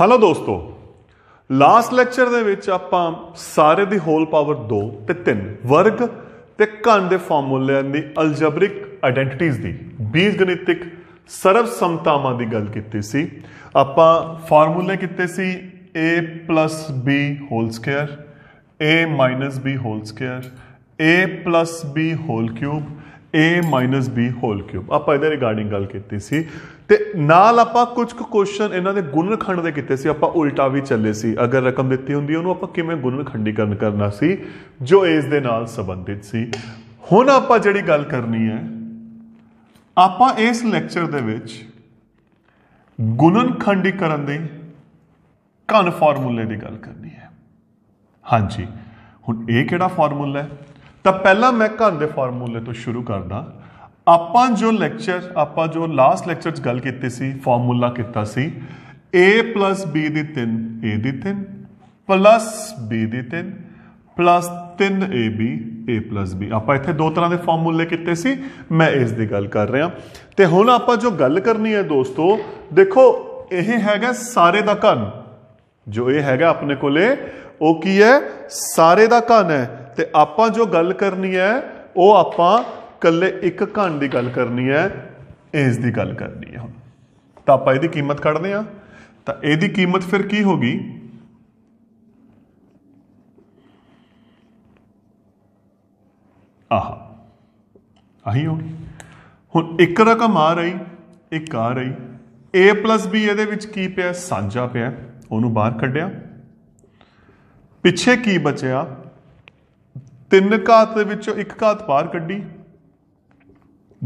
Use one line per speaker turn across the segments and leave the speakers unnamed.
hello ਦੋਸਤੋ last lecture ਦੇ ਵਿੱਚ ਆਪਾਂ ਸਾਰੇ ਦੀ ਹੋਲ ਪਾਵਰ 2 ਤੇ 3 ਵਰਗ ਤੇ ਘਨ ਦੇ ਫਾਰਮੂਲਿਆਂ ਦੀ ਅਲਜਬਰਿਕ ਆਇਡੈਂਟੀਟੀਜ਼ ਦੀ ਬੀਜਗਣਿਤਿਕ ਸਰਵ ਸਮਤਾਵਾਂ ਦੀ ਗੱਲ ਕੀਤੀ ਸੀ ਆਪਾਂ ਫਾਰਮੂਲੇ ਕੀਤੇ ਸੀ a b whole square a b whole square a b whole cube a b whole cube ਆਪਾਂ ਇਹਦੇ ਰਿਗਾਰਡਿੰਗ ਗੱਲ ਕੀਤੀ ਸੀ ਤੇ ਨਾਲ ਆਪਾਂ ਕੁਝ ਕੁ ਕੁਐਸਚਨ ਇਹਨਾਂ ਦੇ ਗੁਣਨਖੰਡ ਦੇ ਕੀਤੇ ਸੀ ਆਪਾਂ ਉਲਟਾ ਵੀ ਚੱਲੇ ਸੀ ਅਗਰ ਰਕਮ ਦਿੱਤੀ ਹੁੰਦੀ ਉਹਨੂੰ ਆਪਾਂ ਕਿਵੇਂ ਗੁਣਨਖੰਡੀਕਰਨ ਕਰਨਾ ਸੀ ਜੋ ਇਸ ਦੇ ਨਾਲ ਸੰਬੰਧਿਤ ਸੀ ਹੁਣ ਆਪਾਂ ਜਿਹੜੀ ਗੱਲ ਕਰਨੀ ਹੈ ਆਪਾਂ ਇਸ ਲੈਕਚਰ ਦੇ ਵਿੱਚ ਗੁਣਨਖੰਡੀਕਰਨ ਦੇ ਕਨ ਫਾਰਮੂਲੇ ਦੀ ਗੱਲ ਕਰਨੀ ਹੈ ਹਾਂਜੀ ਹੁਣ ਇਹ ਕਿਹੜਾ ਫਾਰਮੂਲਾ ਹੈ ਤਾਂ ਪਹਿਲਾਂ ਮੈਂ ਕਨ ਦੇ ਫਾਰਮੂਲੇ ਤੋਂ ਸ਼ੁਰੂ ਕਰਦਾ ਆਪਾਂ ਜੋ ਲੈਕਚਰ ਆਪਾਂ ਜੋ ਲਾਸਟ ਲੈਕਚਰ 'ਚ ਗੱਲ ਕੀਤੀ ਸੀ ਫਾਰਮੂਲਾ ਕੀਤਾ ਸੀ a b ਦੀ 3 a ਦੀ 3 b ਦੀ 3 3ab a b ਆਪਾਂ ਇੱਥੇ ਦੋ ਤਰ੍ਹਾਂ ਦੇ ਫਾਰਮੂਲੇ ਕੀਤੇ ਸੀ ਮੈਂ ਇਸ ਦੀ ਗੱਲ ਕਰ ਰਿਹਾ ਤੇ ਹੁਣ ਆਪਾਂ ਜੋ ਗੱਲ ਕਰਨੀ ਹੈ ਦੋਸਤੋ ਦੇਖੋ ਇਹ ਹੈਗਾ ਸਾਰੇ ਦਾ ਘਨ ਜੋ ਇਹ ਹੈਗਾ ਆਪਣੇ ਕੋਲੇ ਉਹ ਕੀ ਹੈ ਸਾਰੇ ਦਾ ਘਨ ਹੈ ਤੇ ਆਪਾਂ ਜੋ ਗੱਲ ਕਰਨੀ ਹੈ ਉਹ ਆਪਾਂ ਕੱਲੇ ਇੱਕ ਘਣ ਦੀ ਗੱਲ ਕਰਨੀ ਹੈ ਇਸ ਦੀ ਗੱਲ ਕਰਨੀ ਹੈ ਹੁਣ ਤਾਂ ਆਪਾਂ ਇਹਦੀ ਕੀਮਤ ਕੱਢਦੇ ਆ ਤਾਂ ਇਹਦੀ ਕੀਮਤ ਫਿਰ ਕੀ ਹੋਗੀ ਆਹ ਆਹੀ ਹੋਗੀ ਹੁਣ ਇੱਕ ਰਕਮ ਆ ਰਹੀ ਇੱਕ ਆ ਰਹੀ a b ਇਹਦੇ ਵਿੱਚ ਕੀ ਪਿਆ ਸਾਂਝਾ ਪਿਆ ਉਹਨੂੰ ਬਾਹਰ ਕੱਢਿਆ ਪਿੱਛੇ ਕੀ ਬਚਿਆ ਤਿੰਨ ਘਾਤ ਦੇ ਵਿੱਚੋਂ ਇੱਕ ਘਾਤ ਬਾਹਰ ਕੱਢੀ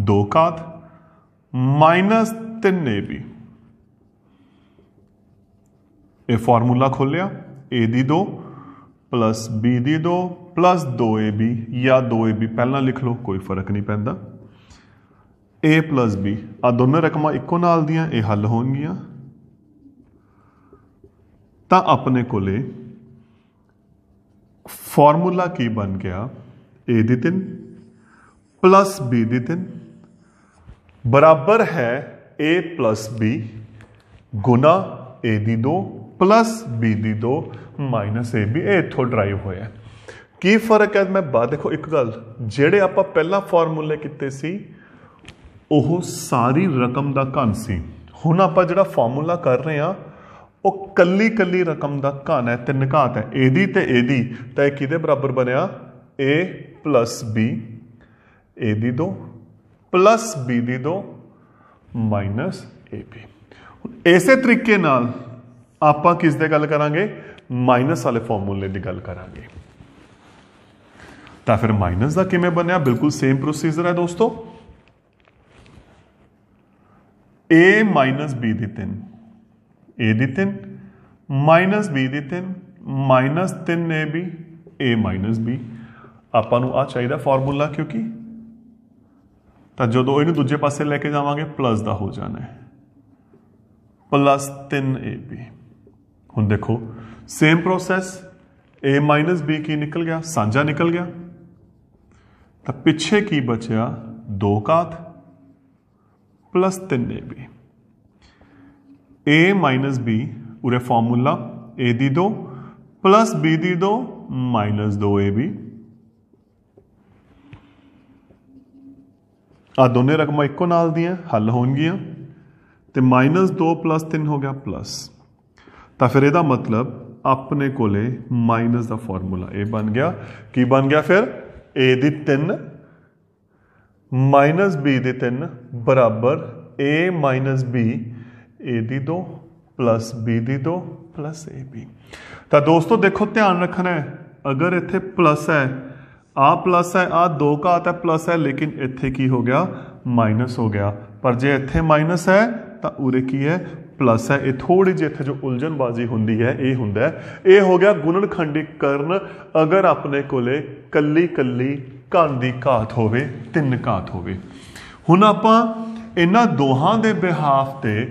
ਦੋ ਕਾਤ ਮਾਈਨਸ 3ab ਇਹ ਫਾਰਮੂਲਾ ਖੋਲਿਆ a ਦੀ 2 ਪਲੱਸ b ਦੀ 2 ਪਲੱਸ 2ab ਜਾਂ 2ab ਪਹਿਲਾਂ ਲਿਖ ਲਓ ਕੋਈ ਫਰਕ ਨਹੀਂ ਪੈਂਦਾ a b ਆ ਦੋਨੇ ਰਕਮਾਂ ਇੱਕੋ ਨਾਲ ਦੀਆਂ ਇਹ ਹੱਲ ਹੋਣਗੀਆਂ ਤਾਂ ਆਪਣੇ ਕੋਲੇ ਫਾਰਮੂਲਾ ਕੀ ਬਣ ਗਿਆ a ਦੀ 3 b ਦੀ 3 ਬਰਾਬਰ ਹੈ a b ਗੁਣਾ a ਦੀ 2 b ਦੀ 2 ab ਇਹ ਇਥੋਂ ਡਰਾਈਵ ਹੋਇਆ ਕੀ ਫਰਕ ਹੈ ਮੈਂ ਬਾਅਦ ਦੇਖੋ ਇੱਕ ਗੱਲ ਜਿਹੜੇ ਆਪਾਂ ਪਹਿਲਾਂ ਫਾਰਮੂਲੇ ਕੀਤੇ ਸੀ ਉਹ ਸਾਰੀ ਰਕਮ ਦਾ ਘਨ ਸੀ ਹੁਣ ਆਪਾਂ ਜਿਹੜਾ ਫਾਰਮੂਲਾ ਕਰ ਰਹੇ ਆ ਉਹ ਕੱਲੀ ਕੱਲੀ ਰਕਮ ਦਾ ਘਨ ਹੈ ਤਿੰਨ ਘਾਤ ਹੈ ਇਹਦੀ ਤੇ ਇਹਦੀ ਤਾਂ ਇਹ ਕਿਹਦੇ ਬਰਾਬਰ ਬਣਿਆ a b ਇਹਦੀ 2 ਪਲੱਸ b ਦੇ ਦੋ ਮਾਈਨਸ ab ਇਸੇ ਤਰੀਕੇ ਨਾਲ ਆਪਾਂ ਕਿਸ ਦੇ ਗੱਲ ਕਰਾਂਗੇ ਮਾਈਨਸ ਵਾਲੇ ਫਾਰਮੂਲੇ ਦੀ ਗੱਲ ਕਰਾਂਗੇ ਤਾਂ ਫਿਰ ਮਾਈਨਸ ਦਾ ਕਿਵੇਂ ਬਣਿਆ ਬਿਲਕੁਲ ਸੇਮ ਪ੍ਰੋਸੀਜਰ ਹੈ ਦੋਸਤੋ a b ਦੀ ਤਿੰਨ a ਦੀ ਮਾਈਨਸ b ਦੀ ਮਾਈਨਸ 3ab a b ਆਪਾਂ ਨੂੰ ਆ ਚਾਹੀਦਾ ਫਾਰਮੂਲਾ ਕਿਉਂਕਿ ਤਾਂ ਜਦੋਂ ਇਹਨੂੰ ਦੂਜੇ ਪਾਸੇ ਲੈ ਕੇ ਜਾਵਾਂਗੇ ਪਲੱਸ ਦਾ ਹੋ ਜਾਣਾ ਹੈ ਪਲੱਸ 3ab ਹੁਣ ਦੇਖੋ ਸੇਮ ਪ੍ਰੋਸੈਸ a b ਕੀ ਨਿਕਲ ਗਿਆ ਸਾਂਝਾ ਨਿਕਲ ਗਿਆ ਤਾਂ ਪਿੱਛੇ ਕੀ ਬਚਿਆ 2 ਕਾਤ ਪਲੱਸ 3ab a b ਉਰੇ ਫਾਰਮੂਲਾ a ਦੀ 2 ਪਲੱਸ b ਦੀ 2 2ab ਆ ਦੋਨੇ ਰਕਮਾਂ ਇੱਕੋ ਨਾਲ ਦੀਆਂ ਹੱਲ ਹੋਣਗੀਆਂ ਤੇ -2 3 ਹੋ ਗਿਆ ਪਲੱਸ ਤਾਂ ਫਿਰ ਇਹਦਾ ਮਤਲਬ ਆਪਣੇ ਕੋਲੇ ਮਾਈਨਸ ਦਾ ਫਾਰਮੂਲਾ ਇਹ ਬਣ ਗਿਆ ਕੀ ਬਣ ਗਿਆ ਫਿਰ a ਦੀ 3 b ਦੀ 3 ਬਰਾਬਰ a b a ਦੀ 2 b ਦੀ 2 ab ਤਾਂ ਦੋਸਤੋ ਦੇਖੋ ਧਿਆਨ ਰੱਖਣਾ ਹੈ ਅਗਰ ਇੱਥੇ ਪਲੱਸ ਹੈ ਆ ਪਲੱਸ ਹੈ ਆ 2 ਘਾਤ ਹੈ ਪਲੱਸ ਹੈ ਲੇਕਿਨ ਇੱਥੇ ਕੀ ਹੋ ਗਿਆ ਮਾਈਨਸ ਹੋ ਗਿਆ ਪਰ ਜੇ ਇੱਥੇ ਮਾਈਨਸ ਹੈ ਤਾਂ ਉਰੇ ਕੀ ਹੈ ਪਲੱਸ ਹੈ ਇਹ ਥੋੜੀ ਜਿਹੀ ਇੱਥੇ ਜੋ ਉਲਝਣਬਾਜ਼ੀ ਹੁੰਦੀ ਹੈ ਇਹ ਹੁੰਦਾ ਇਹ ਹੋ ਗਿਆ ਗੁਣਨ ਗੁਣਨਖੰਡੀਕਰਨ ਅਗਰ ਆਪਣੇ ਕੋਲੇ ਕੱਲੀ ਕੱਲੀ ਘਨ ਦੀ ਘਾਤ ਹੋਵੇ ਤਿੰਨ ਘਾਤ ਹੋਵੇ ਹੁਣ ਆਪਾਂ ਇਹਨਾਂ ਦੋਹਾਂ ਦੇ ਬਿਹਾਫ ਤੇ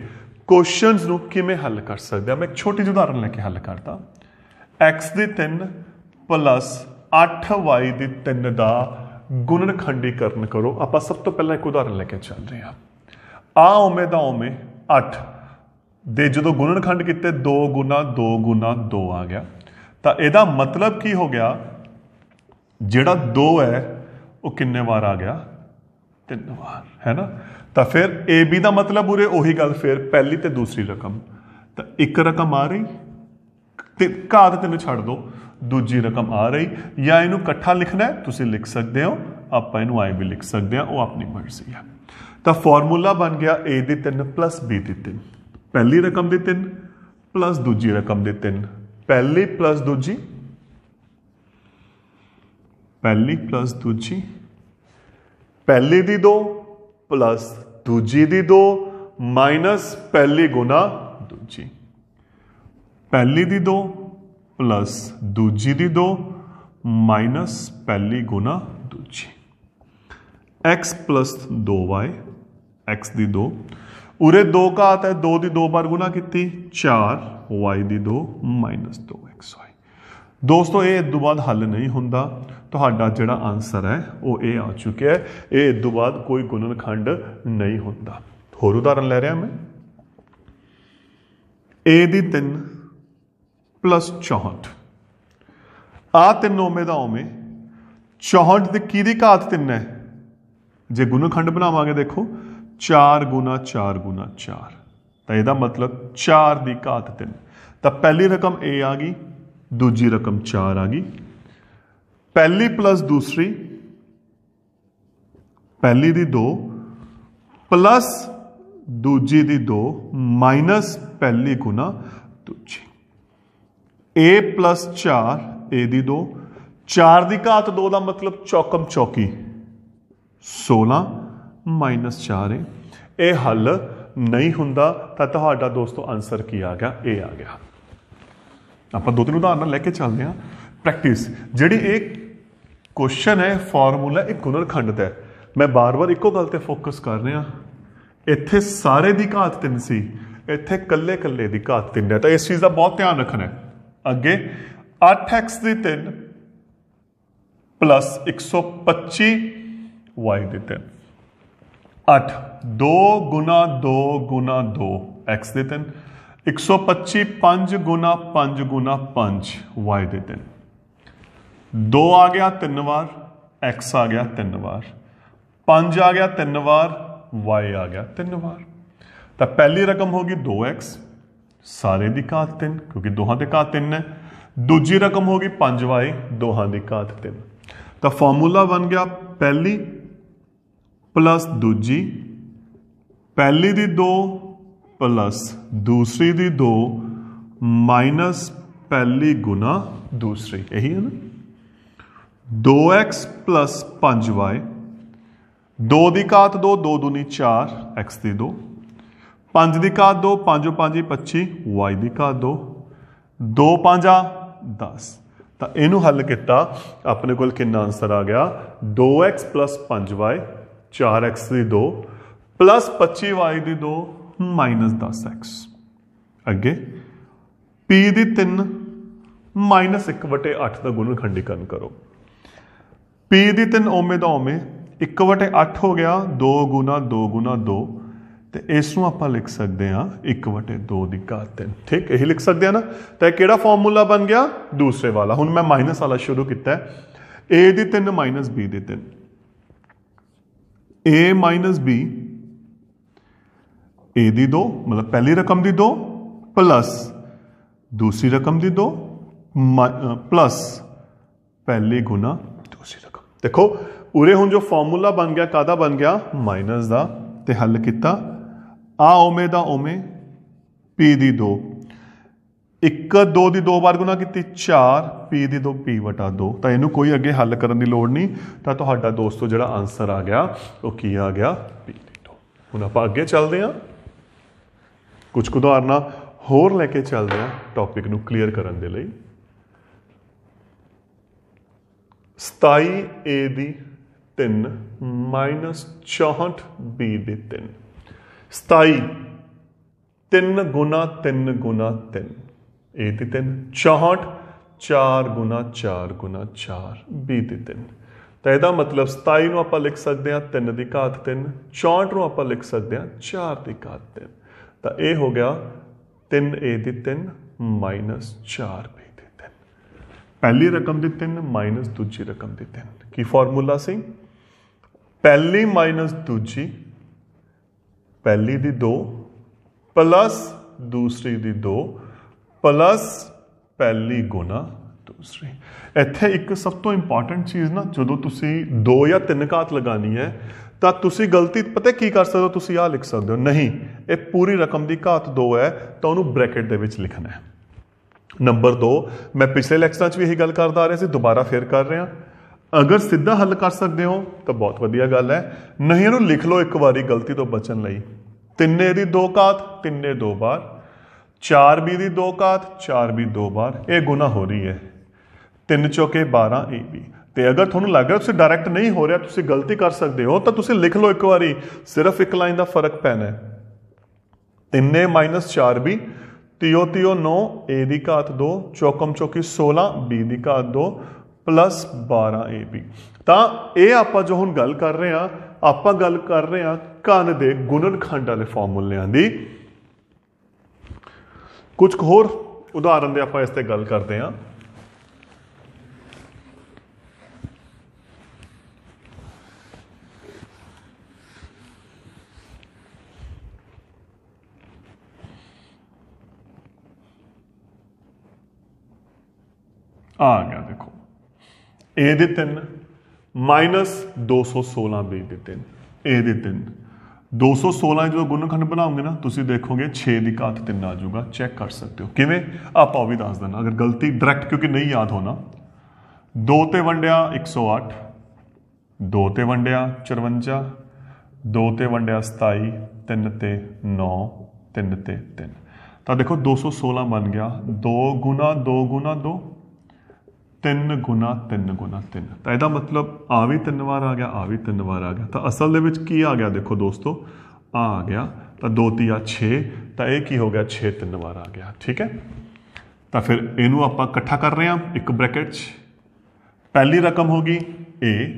ਕੁਐਸਚਨਸ ਨੂੰ ਕਿਵੇਂ ਹੱਲ ਕਰ ਸਕਦੇ ਆ ਮੈਂ ਇੱਕ ਛੋਟੀ ਜਿਹੀ ਉਦਾਹਰਨ ਲੈ ਕੇ ਹੱਲ ਕਰਦਾ x ਦੇ 3 ਪਲੱਸ 8y ਦੇ 3 ਦਾ ਗੁਣਨਖੰਡੀਕਰਨ ਕਰੋ ਆਪਾਂ ਸਭ ਤੋਂ ਪਹਿਲਾਂ ਇੱਕ ਉਦਾਹਰਨ ਲੈ ਕੇ ਚੱਲਦੇ ਹਾਂ ਆ ਉਮੇ ਦਾ ਉਮੇ 8 ਦੇ ਜਦੋਂ ਗੁਣਨਖੰਡ ਕੀਤੇ 2 ਗੁਣਾ 2 ਗੁਣਾ 2 ਆ ਗਿਆ ਤਾਂ ਇਹਦਾ ਮਤਲਬ ਕੀ ਹੋ ਗਿਆ ਜਿਹੜਾ 2 ਹੈ ਉਹ ਕਿੰਨੇ ਵਾਰ ਆ ਗਿਆ ਤਿੰਨ ਵਾਰ ਹੈ ਨਾ ਤਾਂ ਫਿਰ AB ਦਾ ਮਤਲਬ ਉਰੇ ਉਹੀ ਗੱਲ ਫਿਰ ਪਹਿਲੀ ਤੇ ਦੂਸਰੀ ਰਕਮ ਤਾਂ ਇੱਕ ਰਕਮ ਆ ਰਹੀ ਤੇ ਘਾਤ ਤੈਨੂੰ ਛੱਡ ਦੋ ਦੂਜੀ ਰਕਮ ਆ ਰਹੀ ਜਾਂ ਇਹਨੂੰ ਇਕੱਠਾ ਲਿਖਣਾ ਹੈ ਤੁਸੀਂ ਲਿਖ ਸਕਦੇ ਹੋ ਆਪਾਂ ਇਹਨੂੰ ਆਏ ਵੀ ਲਿਖ ਸਕਦੇ ਹਾਂ ਉਹ ਆਪਣੀ ਮਰਜ਼ੀ ਹੈ ਤਾਂ ਫਾਰਮੂਲਾ ਬਣ ਗਿਆ a ਦੀ 3 b ਦੀ 3 ਪਹਿਲੀ ਰਕਮ ਦੀ 3 ਦੂਜੀ ਰਕਮ ਦੇ 3 ਪਹਿਲੀ ਦੂਜੀ ਪਹਿਲੀ ਦੂਜੀ ਪਹਿਲੀ ਦੀ 2 ਦੂਜੀ ਦੀ 2 ਮਾਈਨਸ ਪਹਿਲੀ ਗੁਣਾ ਦੂਜੀ ਪਹਿਲੀ ਦੀ 2 ਪਲੱਸ ਦੂਜੀ ਦੀ 2 ਮਾਈਨਸ ਪਹਿਲੀ ਗੁਣਾ ਦੂਜੀ x 2y x ਦੀ 2 ਉਰੇ 2 ਘਾਤ ਹੈ 2 ਦੀ 2 ਵਾਰ ਗੁਣਾ ਕੀਤੀ 4 y ਦੀ 2 2xy ਦੋਸਤੋ ਇਹ ਇਦੋਂ ਬਾਅਦ ਹੱਲ ਨਹੀਂ ਹੁੰਦਾ ਤੁਹਾਡਾ ਜਿਹੜਾ ਆਨਸਰ ਹੈ ਉਹ ਇਹ ਆ ਚੁੱਕਿਆ ਹੈ ਇਹ ਇਦੋਂ ਬਾਅਦ ਕੋਈ ਗੁਣਨਖੰਡ ਨਹੀਂ ਹੁੰਦਾ ਹੋਰ ਉਦਾਹਰਨ ਲੈ ਰਿਹਾ ਮੈਂ a ਦੀ 3 ਪਲੱਸ 64 ਆ ਤਿੰਨ ਓਮੇ ਦਾ ਓਮੇ 64 ਦੇ ਕੀ ਦੀ ਘਾਤ ਤਿੰਨ ਹੈ ਜੇ ਗੁਣਖੰਡ ਬਣਾਵਾਂਗੇ ਦੇਖੋ 4 ਗੁਣਾ 4 ਗੁਣਾ 4 ਤਾਂ ਇਹਦਾ ਮਤਲਬ 4 ਦੀ ਘਾਤ 3 ਤਾਂ ਪਹਿਲੀ ਰਕਮ a ਆ ਗਈ ਦੂਜੀ ਰਕਮ 4 ਆ ਗਈ ਪਹਿਲੀ ਪਲੱਸ ਦੂਸਰੀ ਪਹਿਲੀ ਦੀ 2 ਪਲੱਸ ਦੂਜੀ ਦੀ 2 ਮਾਈਨਸ ਪਹਿਲੀ ਗੁਣਾ ਦੂਜੀ a 4 a ਦੀ 2 4 ਦੀ ਘਾਤ 2 ਦਾ ਮਤਲਬ ਚੌਕਮ ਚੌਕੀ 16 4 ਇਹ ਹੱਲ ਨਹੀਂ ਹੁੰਦਾ ਤਾਂ ਤੁਹਾਡਾ ਦੋਸਤੋ ਆਨਸਰ ਕੀ ਆ ਗਿਆ a ਆ ਗਿਆ ਆਪਾਂ ਦੋ ਤਿੰਨ ਉਦਾਹਰਨਾਂ ਲੈ ਕੇ ਚੱਲਦੇ ਹਾਂ ਪ੍ਰੈਕਟਿਸ ਜਿਹੜੀ ਇਹ ਕੁਐਸਚਨ ਹੈ ਫਾਰਮੂਲਾ ਇੱਕ ਖੰਡ ਦਾ ਮੈਂ ਬਾਰ-ਬਾਰ ਇੱਕੋ ਗੱਲ ਤੇ ਫੋਕਸ ਕਰ ਰਿਹਾ ਇੱਥੇ ਸਾਰੇ ਦੀ ਘਾਤ 3 ਸੀ ਇੱਥੇ ਕੱਲੇ-ਕੱਲੇ ਦੀ ਘਾਤ 3 ਹੈ ਤਾਂ ਇਸ ਚੀਜ਼ ਦਾ ਬਹੁਤ ਧਿਆਨ ਰੱਖਣਾ ਹੈ ਅੱਗੇ 8x ਦੇ 3 125 y ਦੇ 3 8 2 2 2 x ਦੇ 3 125 5 5 5 y ਦੇ 3 2 ਆ ਗਿਆ 3 ਵਾਰ x ਆ ਗਿਆ 3 ਵਾਰ 5 ਆ ਗਿਆ 3 ਵਾਰ y ਆ ਗਿਆ 3 ਵਾਰ ਤਾਂ ਪਹਿਲੀ ਰਕਮ ਹੋਗੀ 2x ਸਾਰੇ ਦੀ ਘਾਤ 3 ਕਿਉਂਕਿ ਦੋਹਾਂ ਦੇ ਘਾਤ 3 ਹੈ ਦੂਜੀ ਰਕਮ ਹੋ ਗਈ 5 y ਦੋਹਾਂ ਦੀ ਘਾਤ 3 ਤਾਂ ਫਾਰਮੂਲਾ ਬਣ ਗਿਆ ਪਹਿਲੀ ਪਲੱਸ ਦੂਜੀ ਪਹਿਲੀ ਦੀ 2 ਪਲੱਸ ਦੂਸਰੀ ਦੀ 2 ਮਾਈਨਸ ਪਹਿਲੀ ਗੁਣਾ ਦੂਸਰੀ ਇਹੀ ਹੈ ਨਾ 2x 5y 2 ਦੀ ਘਾਤ 2 2 ਦੂਣੀ 4 x ਦੀ 2 5 ਦੀ ਘਾਤ 2 5 5 25 y ਦੀ ਘਾਤ 2 2 5 10 ਤਾਂ ਇਹਨੂੰ ਹੱਲ ਕੀਤਾ ਆਪਣੇ ਕੋਲ ਕਿੰਨਾ ਆਨਸਰ ਆ ਗਿਆ 2x 5y 4x ਦੀ 2 25y ਦੀ 2 10x ਅੱਗੇ p ਦੀ 3 1/8 ਦਾ ਗੁਣਨਖੰਡੀਕਰਨ ਕਰੋ p ਦੀ 3 ਓਮੇ ਦਾ ਓਮੇ 1/8 ਹੋ ਗਿਆ 2 2 2 ਤੇ ਇਸ ਨੂੰ ਆਪਾਂ ਲਿਖ ਸਕਦੇ ਆ 1/2 ਦੀ ਘਾਤ 3 ਠੀਕ ਇਹ ਲਿਖ ਸਕਦੇ ਆ ਨਾ ਤਾਂ ਇਹ ਕਿਹੜਾ ਫਾਰਮੂਲਾ ਬਣ ਗਿਆ ਦੂਸਰੇ ਵਾਲਾ ਹੁਣ ਮੈਂ ਮਾਈਨਸ ਵਾਲਾ ਸ਼ੁਰੂ ਕੀਤਾ a ਦੀ 3 b ਦੀ 3 a b a ਦੀ 2 ਮਤਲਬ ਪਹਿਲੀ ਰਕਮ ਦੀ 2 ਪਲੱਸ ਦੂਸਰੀ ਰਕਮ ਦੀ 2 ਪਲੱਸ ਪਹਿਲੀ ਗੁਣਾ ਦੂਸਰੀ ਰਕਮ ਦੇਖੋ ਉਰੇ ਹੁਣ ਜੋ ਫਾਰਮੂਲਾ ਬਣ ਗਿਆ ਕਾਦਾ ਬਣ ਗਿਆ ਮਾਈਨਸ ਦਾ ਤੇ ਹੱਲ ਕੀਤਾ ਆ ਓਮੇ ਦਾ ਓਮੇ p ਦੀ 2 ਇੱਕ 2 ਦੀ 2 ਵਾਰ ਗੁਣਾ ਕੀਤੀ 4 p ਦੀ 2 p ਵਟਾ 2 ਤਾਂ ਇਹਨੂੰ ਕੋਈ ਅੱਗੇ ਹੱਲ ਕਰਨ ਦੀ ਲੋੜ ਨਹੀਂ ਤਾਂ ਤੁਹਾਡਾ ਦੋਸਤੋ ਜਿਹੜਾ ਆਨਸਰ ਆ ਗਿਆ ਉਹ ਕੀ ਆ ਗਿਆ p ਦੀ 2 ਹੁਣ ਆਪਾਂ ਅੱਗੇ ਚੱਲਦੇ ਹਾਂ ਕੁਝ ਉਦਾਹਰਨਾਂ ਹੋਰ ਲੈ ਕੇ ਚੱਲਦੇ ਹਾਂ ਟੌਪਿਕ ਨੂੰ ਕਲੀਅਰ ਕਰਨ ਦੇ ਲਈ 27a ਦੀ 3 64b ਦੀ 3 27 3 ਗੁਣਾ 3 ਗੁਣਾ 3 ਇਹ ਤੇ 3 64 4 ਗੁਣਾ 4 ਗੁਣਾ 4 b ਤੇ 3 ਤਾਂ ਇਹਦਾ ਮਤਲਬ 27 ਨੂੰ ਆਪਾਂ ਲਿਖ ਸਕਦੇ ਹਾਂ 3 ਦੀ ਘਾਤ 3 64 ਨੂੰ ਆਪਾਂ ਲਿਖ ਸਕਦੇ ਹਾਂ 4 ਦੀ ਘਾਤ 3 ਤਾਂ ਇਹ ਹੋ ਗਿਆ 3a ਦੀ 3 4b ਦੀ 3 ਪਹਿਲੀ ਰਕਮ ਦੀ 3 ਮਾਈਨਸ ਦੂਜੀ ਰਕਮ ਦੀ 3 ਕੀ ਫਾਰਮੂਲਾ ਸੀ ਪਹਿਲੀ ਮਾਈਨਸ ਦੂਜੀ ਪਹਿਲੀ ਦੀ 2 ਪਲੱਸ ਦੂਸਰੀ ਦੀ 2 ਪਲੱਸ ਪਹਿਲੀ ਗੁਣਾ ਦੂਸਰੀ ਇੱਥੇ ਇੱਕ ਸਭ ਤੋਂ ਇੰਪੋਰਟੈਂਟ ਚੀਜ਼ ਨਾ ਜਦੋਂ ਤੁਸੀਂ 2 ਜਾਂ 3 ਘਾਤ ਲਗਾਣੀ ਹੈ ਤਾਂ ਤੁਸੀਂ ਗਲਤੀ ਪਤਾ ਕੀ ਕਰ ਸਕਦੇ ਹੋ ਤੁਸੀਂ ਆ ਲਿਖ ਸਕਦੇ ਹੋ ਨਹੀਂ ਇਹ ਪੂਰੀ ਰਕਮ ਦੀ ਘਾਤ 2 ਹੈ ਤਾਂ ਉਹਨੂੰ ਬ੍ਰੈਕਟ ਦੇ ਵਿੱਚ ਲਿਖਣਾ ਹੈ ਨੰਬਰ 2 ਮੈਂ ਪਿਛਲੇ ਲੈਕਚਰਾਂ 'ਚ ਵੀ ਇਹੀ ਗੱਲ ਕਰਦਾ ਆ ਰਿਹਾ ਸੀ ਦੁਬਾਰਾ ਫੇਰ ਕਰ ਰਿਹਾ ਅਗਰ ਸਿੱਧਾ ਹੱਲ ਕਰ ਸਕਦੇ ਹੋ ਤਾਂ ਬਹੁਤ ਵਧੀਆ ਗੱਲ ਹੈ ਨਹੀਂ ਇਹਨੂੰ ਲਿਖ ਲਓ ਇੱਕ ਵਾਰੀ ਗਲਤੀ ਤੋਂ ਬਚਣ ਲਈ ਤਿੰਨੇ ਦੀ ਦੋ ਘਾਤ ਤਿੰਨੇ ਦੋ ਵਾਰ 4b ਦੀ ਦੋ ਘਾਤ 4b ਦੋ ਵਾਰ ਇਹ ਗੁਣਾ ਹੋ ਰਹੀ ਹੈ 3 ਚੌਕੇ 12 ab ਤੇ ਅਗਰ ਤੁਹਾਨੂੰ ਲੱਗ ਰਿਹਾ ਤੁਸੀਂ ਡਾਇਰੈਕਟ ਨਹੀਂ ਹੋ ਰਿਹਾ ਤੁਸੀਂ ਗਲਤੀ ਕਰ ਸਕਦੇ ਹੋ ਤਾਂ ਤੁਸੀਂ ਲਿਖ ਲਓ ਇੱਕ ਵਾਰੀ ਸਿਰਫ ਇੱਕ ਲਾਈਨ ਦਾ ਫਰਕ ਪੈਣਾ ਹੈ ਤਿੰਨੇ 4b ਤਿਓ ਤਿਓ 9 a ਦੀ ਘਾਤ 2 ਚੌਕਮ ਚੌਕੀ 16 b ਦੀ ਘਾਤ 2 ਪਲੱਸ 12ab ਤਾਂ ਇਹ ਆਪਾਂ ਜੋ ਹੁਣ ਗੱਲ ਕਰ ਰਹੇ ਆ ਆਪਾਂ ਗੱਲ ਕਰ ਰਹੇ ਆ ਘਨ ਦੇ ਗੁਣਨਖੰਡ ਵਾਲੇ ਫਾਰਮੂਲਿਆਂ ਦੀ ਕੁਝ ਹੋਰ ਉਦਾਹਰਨ ਦੇ ਆਪਾਂ ਇਸ ਤੇ ਗੱਲ ਕਰਦੇ ਆ दे तीन माइनस दो सौ सोलह बी दे तीन ए दे दो सौ सोलह जो गुणखंड बनाओगे ना तुम देखोगे छे की घात तीन आ जाऊगा चैक कर सकते हो किमें आप भी दस देना अगर गलती डायरैक्ट क्योंकि नहीं याद होना दो तो वंडिया एक सौ अठ दो वंडिया चरवंजा दो वंडिया सताई तीन ते नौ तीन ते तीन तो देखो दो सौ सोलह बन गया दो गुना दो गुना दो 3 ਗੁਣਾ 3 ਗੁਣਾ 3 ਤਾਂ ਇਹਦਾ ਮਤਲਬ ਆ ਵੀ ਤਿੰਨ ਵਾਰ ਆ ਗਿਆ ਆ ਵੀ ਤਿੰਨ ਵਾਰ ਆ ਗਿਆ ਤਾਂ ਅਸਲ ਦੇ ਵਿੱਚ ਕੀ ਆ ਗਿਆ ਦੇਖੋ ਦੋਸਤੋ ਆ ਆ ਗਿਆ ਤਾਂ 2 3 6 ਤਾਂ ਇਹ ਕੀ ਹੋ ਗਿਆ 6 ਤਿੰਨ ਵਾਰ ਆ ਗਿਆ ਠੀਕ ਹੈ ਤਾਂ ਫਿਰ ਇਹਨੂੰ ਆਪਾਂ ਇਕੱਠਾ ਕਰ ਰਹੇ ਹਾਂ ਇੱਕ ਬ੍ਰੈਕਟ 'ਚ ਪਹਿਲੀ ਰਕਮ ਹੋ ਗਈ A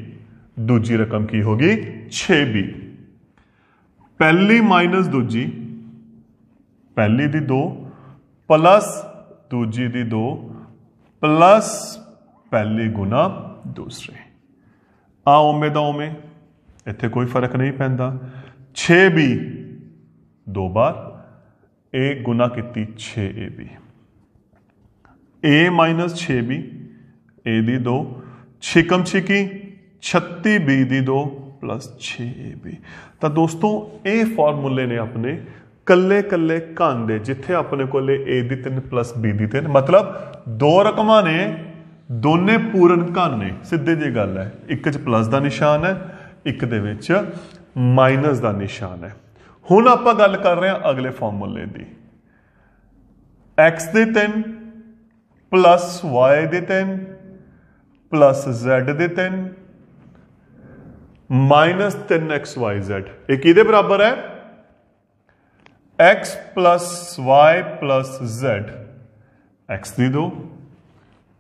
ਦੂਜੀ ਰਕਮ ਕੀ ਹੋ ਗਈ 6B ਪਹਿਲੀ ਮਾਈਨਸ ਦੂਜੀ ਪਹਿਲੀ ਦੀ 2 ਪਲੱਸ ਦੂਜੀ ਦੀ 2 ਪਲੱਸ पहले गुना दूसरे आ उम्मीदों में इतने कोई फर्क नहीं पैदा छे बी दो बार ए गुना की छे ए भी ए माइनस छे बी ए दी दो छिकम छिकी छत्ती बी दी दो प्लस छे ए भी तो दोस्तों ये फॉर्मूले ने अपने कल कले घन दे जिथे अपने को ए तीन प्लस बी दी तीन मतलब दो रकम ने ਦੋਨੇ ਪੂਰਨ ਘਨ ਨੇ ਸਿੱਧੇ ਜੀ ਗੱਲ ਹੈ ਇੱਕ 'ਚ ਪਲੱਸ ਦਾ ਨਿਸ਼ਾਨ ਹੈ ਇੱਕ ਦੇ ਵਿੱਚ ਮਾਈਨਸ ਦਾ ਨਿਸ਼ਾਨ ਹੈ ਹੁਣ ਆਪਾਂ ਗੱਲ ਕਰ ਰਹੇ ਹਾਂ ਅਗਲੇ ਫਾਰਮੂਲੇ ਦੀ x ਦੇ 3 ਪਲੱਸ y ਦੇ 3 ਪਲੱਸ z ਦੇ 3 ਮਾਈਨਸ 3xyz ਇਹ ਕਿਹਦੇ ਬਰਾਬਰ ਹੈ x y z x ਦੀ 2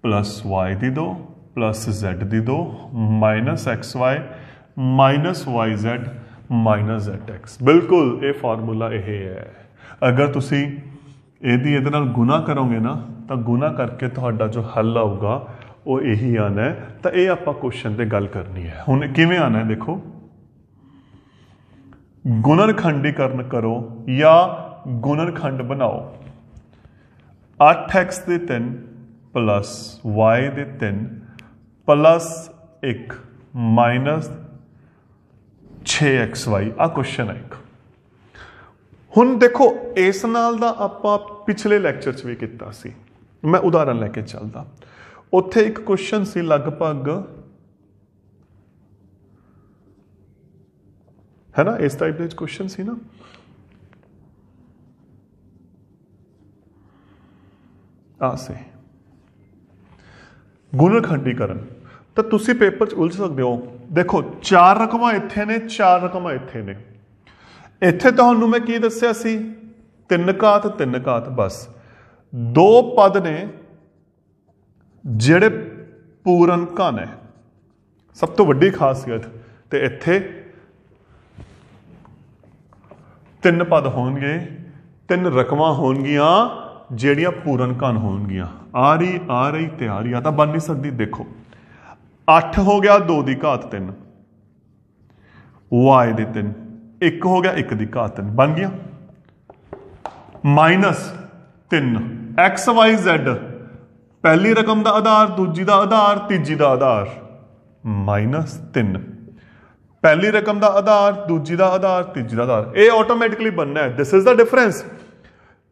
ਪਲੱਸ y ਦੀ दो ਪਲੱਸ z ਦੀ दो minus xy minus yz minus zx ਬਿਲਕੁਲ ਇਹ ਫਾਰਮੂਲਾ ਇਹ ਹੈ ਅਗਰ ਤੁਸੀਂ ਇਹਦੀ ਇਹਦੇ ਨਾਲ ਗੁਣਾ ਕਰੋਗੇ ਨਾ ਤਾਂ ਗੁਣਾ ਕਰਕੇ ਤੁਹਾਡਾ ਜੋ ਹੱਲ ਆਊਗਾ ਉਹ ਇਹੀ ਆਣਾ ਹੈ ਤਾਂ ਇਹ ਆਪਾਂ ਕੁਐਸਚਨ ਤੇ ਗੱਲ ਕਰਨੀ ਹੈ ਹੁਣ ਕਿਵੇਂ ਆਣਾ ਹੈ ਦੇਖੋ ਗੁਣਨਖੰਡੀਕਰਨ ਕਰੋ ਜਾਂ ਗੁਣਨਖੰਡ ਬਣਾਓ 8x ਤੇ 3 ਪਲੱਸ y ਦੇ 3 ਪਲੱਸ 1 ਮਾਈਨਸ 6xy ਆ ਕੁਐਸਚਨ ਹੈ ਇੱਕ ਹੁਣ ਦੇਖੋ ਇਸ ਨਾਲ ਦਾ ਆਪਾਂ ਪਿਛਲੇ ਲੈਕਚਰ 'ਚ ਵੀ ਕੀਤਾ ਸੀ ਮੈਂ ਉਦਾਹਰਨ ਲੈ ਕੇ ਚੱਲਦਾ ਉੱਥੇ ਇੱਕ ਕੁਐਸਚਨ ਸੀ ਲਗਭਗ ਹੈ ਨਾ ਇਸ ਟਾਈਪ ਦੇ ਕੁਐਸਚਨ ਸੀ ਨਾ ਆ ਸੇ ਕਰਨ ਤਾਂ ਤੁਸੀਂ ਪੇਪਰ 'ਚ ਉਲਝ ਸਕਦੇ ਹੋ ਦੇਖੋ ਚਾਰ ਰਕਮਾਂ ਇੱਥੇ ਨੇ ਚਾਰ ਰਕਮਾਂ ਇੱਥੇ ਨੇ ਇੱਥੇ ਤੁਹਾਨੂੰ ਮੈਂ ਕੀ ਦੱਸਿਆ ਸੀ ਤਿੰਨ ਘਾਤ ਤਿੰਨ ਘਾਤ ਬਸ ਦੋ ਪਦ ਨੇ ਜਿਹੜੇ ਪੂਰਨ ਘਨ ਹੈ ਸਭ ਤੋਂ ਵੱਡੀ ਖਾਸੀਅਤ ਤੇ ਇੱਥੇ ਤਿੰਨ ਪਦ ਹੋਣਗੇ ਤਿੰਨ ਰਕਮਾਂ ਹੋਣਗੀਆਂ ਜਿਹੜੀਆਂ ਪੂਰਨ ਕਨ ਹੋਣਗੀਆਂ ਆ ਰਹੀ ਆ ਰਹੀ ਤਿਆਰੀਆਂ ਤਾਂ ਬਣ ਨਹੀਂ ਸਕਦੀ ਦੇਖੋ 8 ਹੋ ਗਿਆ 2 ਦੀ ਘਾਤ 3 y ਦੇ 3 1 ਹੋ ਗਿਆ 1 ਦੀ ਘਾਤ 3 ਬਣ ਗਿਆ ਮਾਈਨਸ 3 xyz ਪਹਿਲੀ ਰਕਮ ਦਾ ਆਧਾਰ ਦੂਜੀ ਦਾ ਆਧਾਰ ਤੀਜੀ ਦਾ ਆਧਾਰ ਮਾਈਨਸ 3 ਪਹਿਲੀ ਰਕਮ ਦਾ ਆਧਾਰ ਦੂਜੀ ਦਾ ਆਧਾਰ ਤੀਜੀ ਦਾ ਆਧਾਰ ਇਹ ਆਟੋਮੈਟਿਕਲੀ ਬਣਨਾ ਹੈ ਥਿਸ ਇਜ਼ ਦਾ ਡਿਫਰੈਂਸ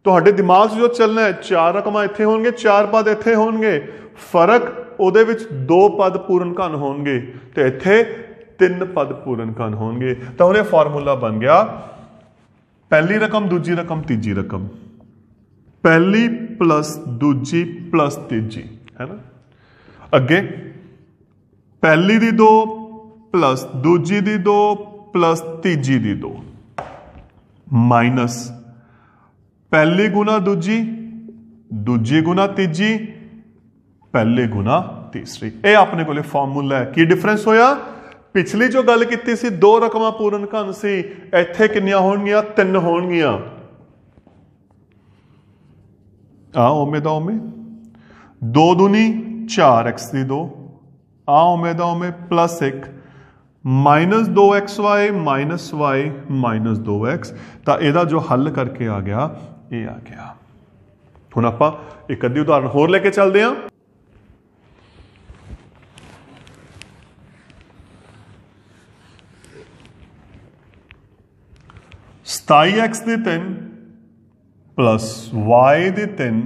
ਤੁਹਾਡੇ ਦਿਮਾਗ 'ਚ ਜੋ ਚੱਲਣਾ ਹੈ ਚਾਰ ਰਕਮਾਂ ਇੱਥੇ ਹੋਣਗੇ ਚਾਰ ਪਦ ਇੱਥੇ ਹੋਣਗੇ ਫਰਕ ਉਹਦੇ ਵਿੱਚ ਦੋ ਪਦ ਪੂਰਨ ਕਨ ਹੋਣਗੇ ਤੇ ਇੱਥੇ ਤਿੰਨ ਪਦ ਪੂਰਨ ਕਨ ਹੋਣਗੇ ਤਾਂ ਉਹਨੇ ਫਾਰਮੂਲਾ ਬਣ ਗਿਆ ਪਹਿਲੀ ਰਕਮ ਦੂਜੀ ਰਕਮ ਤੀਜੀ ਰਕਮ ਪਹਿਲੀ ਪਲੱਸ ਦੂਜੀ ਪਲੱਸ ਤੀਜੀ ਹੈ ਨਾ ਅੱਗੇ ਪਹਿਲੀ ਦੀ 2 ਪਲੱਸ ਦੂਜੀ ਦੀ 2 ਪਲੱਸ ਤੀਜੀ ਦੀ 2 ਮਾਈਨਸ ਪਹਿਲੇ ਗੁਣਾ ਦੂਜੀ ਦੂਜੇ ਗੁਣਾ ਤੀਜੀ ਪਹਿਲੇ ਗੁਣਾ ਤੀਸਰੀ ਇਹ ਆਪਣੇ ਕੋਲੇ ਫਾਰਮੂਲਾ ਹੈ ਕੀ ਡਿਫਰੈਂਸ ਹੋਇਆ ਪਿਛਲੀ ਜੋ ਗੱਲ ਕੀਤੀ ਸੀ ਦੋ ਰਕਮਾਂ ਪੂਰਨ ਘਨ ਸੀ ਇੱਥੇ ਕਿੰਨੀਆਂ ਹੋਣਗੀਆਂ ਤਿੰਨ ਹੋਣਗੀਆਂ ਆ ਓਮੇ ਦਾ ਓਮੇ 2 ਦੁਨੀ 4x ਦੀ 2 ਆ ਓਮੇ ਦਾ ਓਮੇ 1 2xy y 2x ਤਾਂ ਇਹਦਾ ਜੋ ਹੱਲ ਕਰਕੇ ਆ ਗਿਆ ਇਹ ਆ ਗਿਆ ਹੁਣ ਆਪਾਂ ਇੱਕ ਅੱਧੀ ਉਦਾਹਰਨ ਹੋਰ ਲੈ ਕੇ ਚੱਲਦੇ ਹਾਂ ਸਤਾਈ x ਦੇ 3 ਪਲੱਸ y ਦੇ 3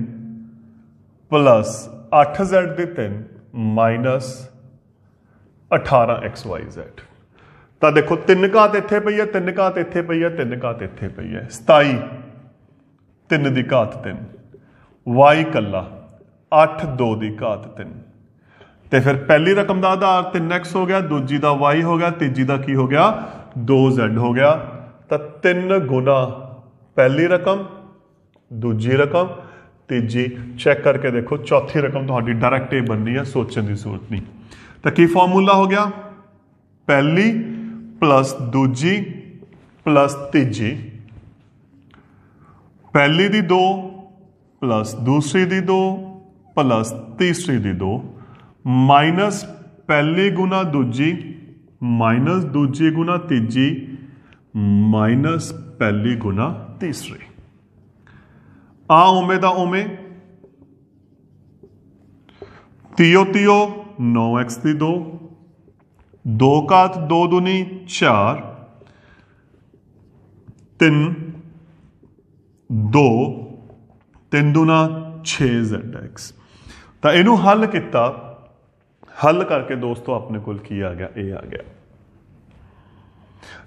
ਪਲੱਸ 8z ਦੇ 3 ਮਾਈਨਸ 18xyz ਤਾਂ ਦੇਖੋ 3 ਘਾਤ ਇੱਥੇ ਪਈ ਹੈ 3 ਘਾਤ ਇੱਥੇ ਪਈ ਹੈ 3 ਘਾਤ ਇੱਥੇ ਪਈ ਹੈ 27 3 ਦੀ ਘਾਤ 3 y ਕੱਲਾ 8 2 ਦੀ ਘਾਤ 3 ਤੇ ਫਿਰ ਪਹਿਲੀ ਰਕਮ ਦਾ ਆਧਾਰ 3x ਹੋ ਗਿਆ ਦੂਜੀ ਦਾ y ਹੋ ਗਿਆ ਤੀਜੀ ਦਾ ਕੀ ਹੋ ਗਿਆ 2z ਹੋ ਗਿਆ ਤਾਂ 3 ਗੁਣਾ ਪਹਿਲੀ ਰਕਮ ਦੂਜੀ ਰਕਮ ਤੀਜੀ ਚੈੱਕ ਕਰਕੇ ਦੇਖੋ ਚੌਥੀ ਰਕਮ ਤੁਹਾਡੀ ਡਾਇਰੈਕਟ ਹੀ ਬਣਨੀ ਹੈ ਸੋਚਣ ਦੀ ਜ਼ਰੂਰਤ ਨਹੀਂ ਤਾਂ ਕੀ ਫਾਰਮੂਲਾ ਹੋ ਗਿਆ ਪਹਿਲੀ ਪਲੱਸ ਦੂਜੀ ਪਲੱਸ ਤੀਜੀ ਪਹਿਲੀ ਦੀ 2 ਪਲੱਸ ਦੂਸਰੀ ਦੀ 2 ਪਲੱਸ ਤੀਸਰੀ ਦੀ 2 ਮਾਈਨਸ ਪਹਿਲੀ ਗੁਣਾ ਦੂਜੀ ਮਾਈਨਸ ਦੂਜੀ ਗੁਣਾ ਤੀਜੀ ਮਾਈਨਸ ਪਹਿਲੀ ਗੁਣਾ ਤੀਸਰੀ ਆ ਉਮੇ ਦਾ ਉਮੇ ਤਿਓ ਤਿਓ 9x ਦੀ 2 2 ਘਾਤ 2 ਦੁਨੀ 4 3 2 3 ਦੂਣਾ 6zx ਤਾਂ ਇਹਨੂੰ ਹੱਲ ਕੀਤਾ ਹੱਲ ਕਰਕੇ ਦੋਸਤੋ ਆਪਣੇ ਕੋਲ ਕੀ ਆ ਗਿਆ ਇਹ ਆ ਗਿਆ